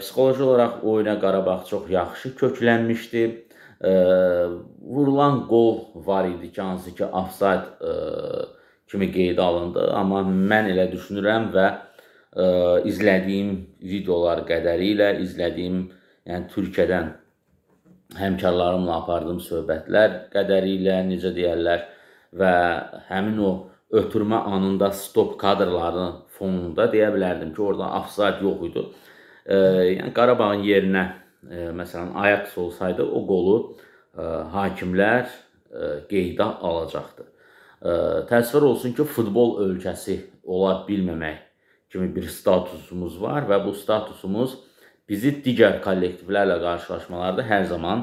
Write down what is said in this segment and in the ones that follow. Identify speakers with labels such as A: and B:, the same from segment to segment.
A: Psixoloji olaraq oyuna Qarabağ çox yaxşı köklənmişdi. E, vurulan qol var idi ki, hansı ki, ofsayd e, kimi qeydə alındı, amma mən elə düşünürəm və e, izlədiyim videolar qədərilə izlədiyim, yəni Türkiyədən həmkarlarımla apardığım söhbətlər qədərilə necə deyirlər və həmin o ötürmə anında stop kadrlarının fonunda deyə bilərdim ki, orada ofsayd yox idi yəni Qarabağın yerinə e, məsələn Ajax olsaydı o qolu e, hakimlər e, qeydə alacaqdı. Təsvir olsun ki, futbol ölkəsi ola bilməmək kimi bir statusumuz var və bu statusumuz bizi digər kollektivlərlə qarşılaşmalarda hər zaman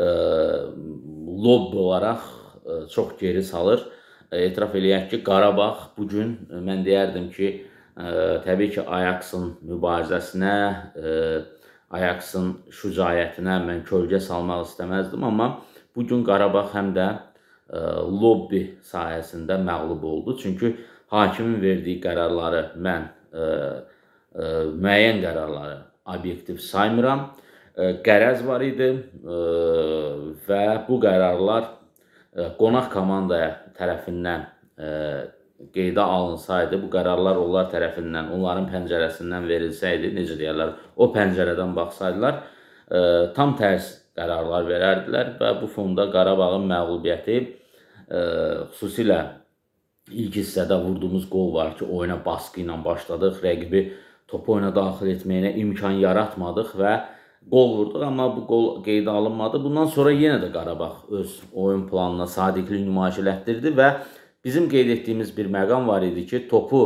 A: lobbi olaraq çox geri salır. Etiraf eləyək ki, Qarabağ bu gün mən deyərdim ki, Təbii ki, Ajaxın mübarizəsinə, e, Ajaxın şücayətinə mən kölgə salmaq istəməzdim, amma bugün Qarabağ həm də e, lobbi sayəsində məqlub oldu. Çünki hakimin verdiyi qərarları mən ə, e, ə, müəyyən qərarları obyektiv saymıram. Ə, qərəz var idi ə, və bu qərarlar ə, qonaq komandaya tərəfindən ə, qeydə alınsaydı, bu qərarlar onlar tərəfindən, onların pəncərəsindən verilsəydi, necə deyərlər, o pəncərədən baxsaydılar, ə, e, tam tərs qərarlar verərdilər və bu fonda Qarabağın məğlubiyyəti ə, e, xüsusilə ilk hissədə vurduğumuz qol var ki, oyuna baskı ilə başladıq, rəqibi topu oyuna daxil etməyinə imkan yaratmadıq və qol vurduq, amma bu qol qeydə alınmadı. Bundan sonra yenə də Qarabağ öz oyun planına sadiqlik nümayiş elətdirdi və Bizim qeyd etdiyimiz bir məqam var idi ki, topu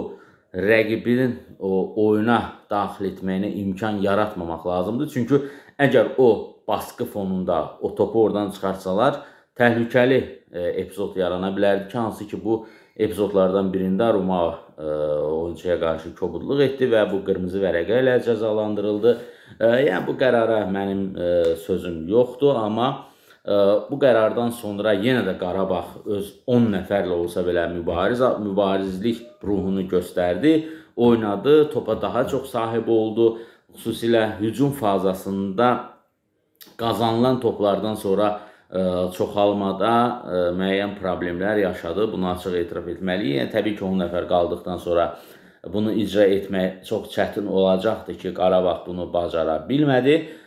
A: rəqibinin o oyuna daxil etməyinə imkan yaratmamaq lazımdır. Çünki əgər o baskı fonunda o topu oradan çıxarsalar, təhlükəli e, epizod yarana bilərdi ki, hansı ki bu epizodlardan birində Roma e, oyunçuya qarşı kobudluq etdi və bu qırmızı vərəqə ilə cəzalandırıldı. E, yəni bu qərara mənim e, sözüm yoxdur, amma Bu qərardan sonra yenə də Qarabağ öz 10 nəfərlə olsa belə mübariz mübarizlik ruhunu göstərdi, oynadı, topa daha çox sahib oldu. Xüsusilə hücum fazasında qazanılan toplardan sonra ə, e, çoxalmada ə, e, müəyyən problemlər yaşadı. Bunu açıq etiraf etməliyik. Yəni təbii ki, 10 nəfər qaldıqdan sonra bunu icra etmək çox çətin olacaqdı ki, Qarabağ bunu bacara bilmədi.